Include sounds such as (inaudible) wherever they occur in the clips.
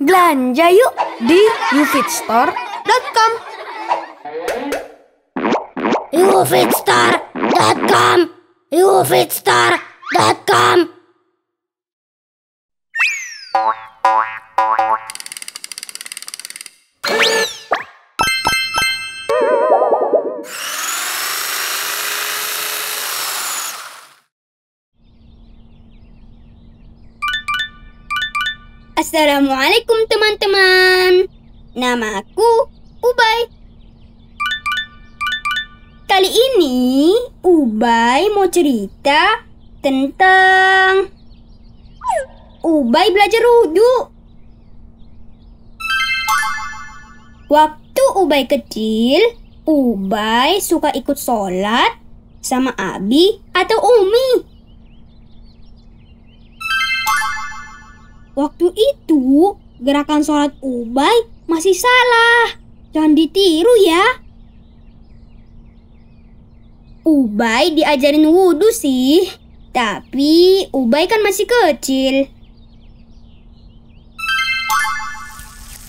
Belanja yuk di ufitstore.com ufitstore.com ufitstore.com Assalamualaikum teman-teman. Nama aku Ubay. Kali ini Ubay mau cerita tentang Ubay belajar wudhu. Waktu Ubay kecil, Ubay suka ikut sholat sama Abi atau Umi. Waktu itu gerakan sholat Ubay masih salah. Jangan ditiru ya. Ubay diajarin wudhu sih. Tapi Ubay kan masih kecil.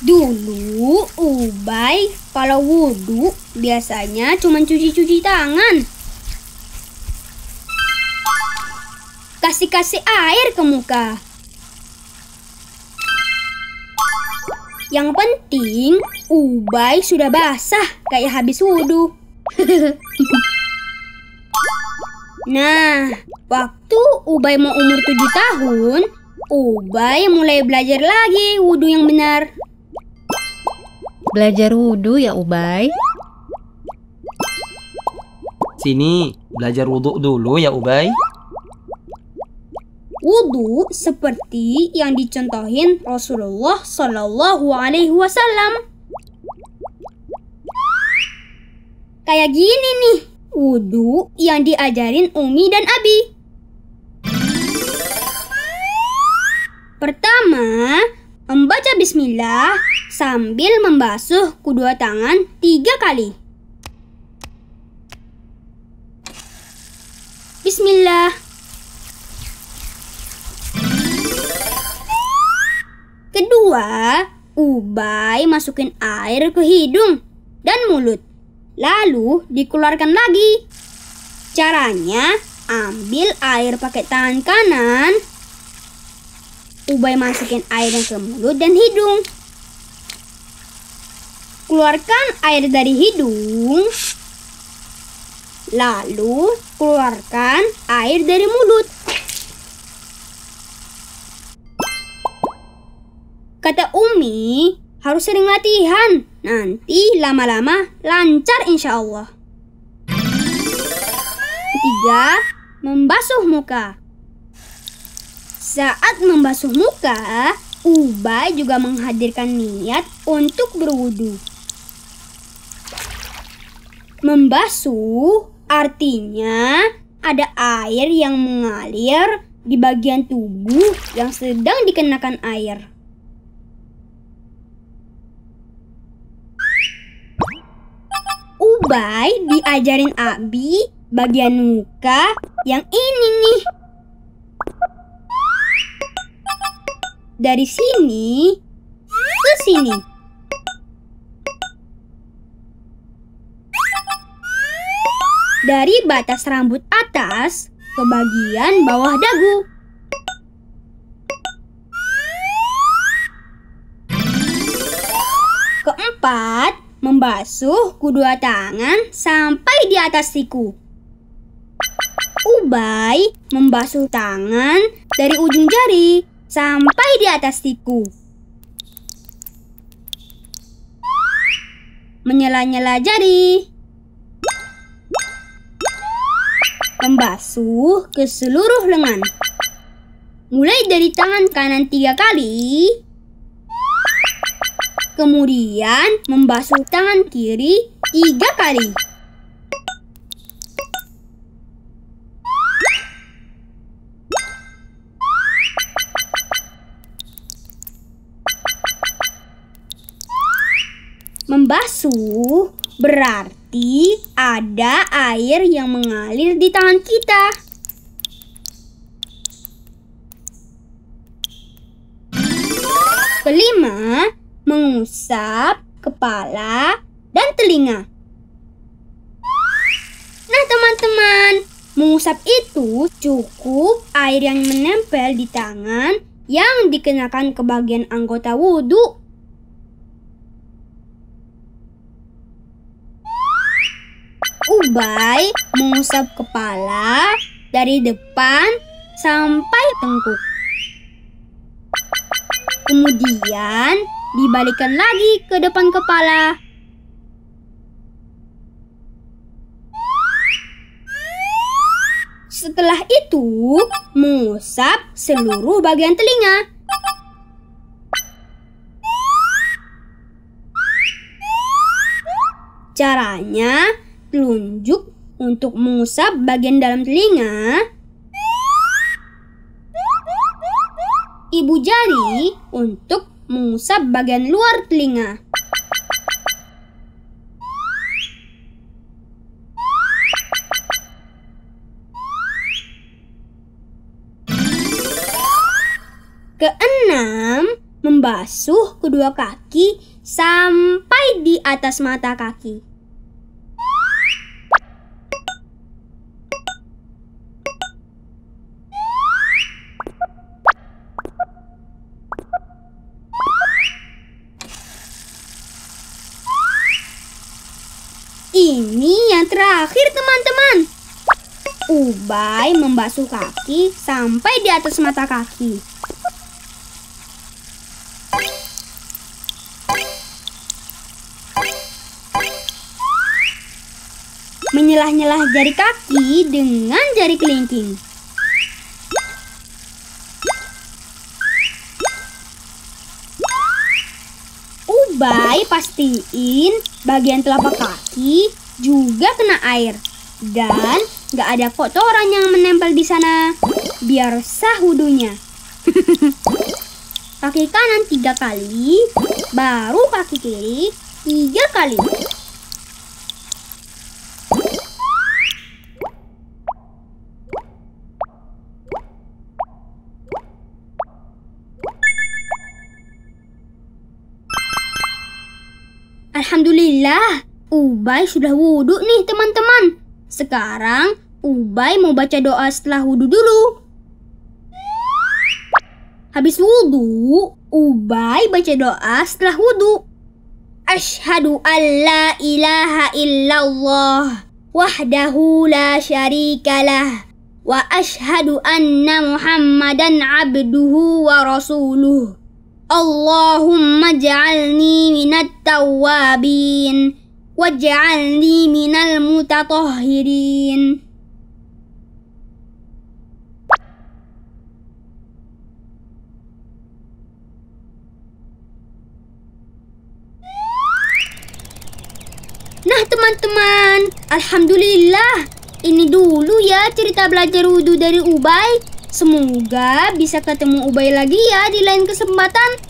Dulu Ubay kalau wudhu biasanya cuma cuci-cuci tangan. Kasih-kasih air ke muka. Yang penting, Ubay sudah basah kayak habis wudhu. (laughs) nah, waktu Ubay mau umur 7 tahun, Ubay mulai belajar lagi wudhu yang benar. Belajar wudhu ya Ubay? Sini, belajar wudhu dulu ya Ubay wudhu seperti yang dicontohin Rasulullah Shallallahu Alaihi Wasallam. Kayak gini nih, wudhu yang diajarin Umi dan Abi. Pertama, membaca bismillah sambil membasuh kedua tangan tiga kali. Bismillah. kedua, Ubay masukin air ke hidung dan mulut. Lalu dikeluarkan lagi. Caranya, ambil air pakai tangan kanan. Ubay masukin air ke mulut dan hidung. Keluarkan air dari hidung. Lalu keluarkan air dari mulut. harus sering latihan. Nanti lama-lama lancar insya Allah. Ketiga, membasuh muka. Saat membasuh muka, Ubay juga menghadirkan niat untuk berwudu. Membasuh artinya ada air yang mengalir di bagian tubuh yang sedang dikenakan air. Ubay diajarin Abi bagian muka yang ini nih. Dari sini ke sini. Dari batas rambut atas ke bagian bawah dagu. Keempat, membasuh kedua tangan sampai di atas siku. Ubay membasuh tangan dari ujung jari sampai di atas siku. Menyela-nyela jari. Membasuh ke seluruh lengan. Mulai dari tangan kanan tiga kali, Kemudian membasuh tangan kiri tiga kali. Membasuh berarti ada air yang mengalir di tangan kita. Kelima, mengusap kepala dan telinga. Nah, teman-teman, mengusap itu cukup air yang menempel di tangan yang dikenakan ke bagian anggota wudhu. Ubay mengusap kepala dari depan sampai tengkuk. Kemudian dibalikkan lagi ke depan kepala. Setelah itu, mengusap seluruh bagian telinga. Caranya, telunjuk untuk mengusap bagian dalam telinga. Ibu jari untuk mengusap bagian luar telinga. Keenam, membasuh kedua kaki sampai di atas mata kaki. teman-teman. Ubay membasuh kaki sampai di atas mata kaki. Menyelah-nyelah jari kaki dengan jari kelingking. Ubay pastiin bagian telapak kaki juga kena air dan nggak ada kotoran yang menempel di sana. Biar sah wudhunya. (laughs) kaki kanan tiga kali, baru kaki kiri tiga kali. Alhamdulillah, Ubay sudah wudhu nih teman-teman. Sekarang Ubay mau baca doa setelah wudhu dulu. Habis wudhu, Ubay baca doa setelah wudhu. Ashadu an la ilaha illallah wahdahu la syarikalah wa ashadu anna muhammadan abduhu wa rasuluh. Allahumma ja'alni minat tawabin waj'alni minal mutatahhirin Nah teman-teman, Alhamdulillah Ini dulu ya cerita belajar wudhu dari Ubay Semoga bisa ketemu Ubay lagi ya di lain kesempatan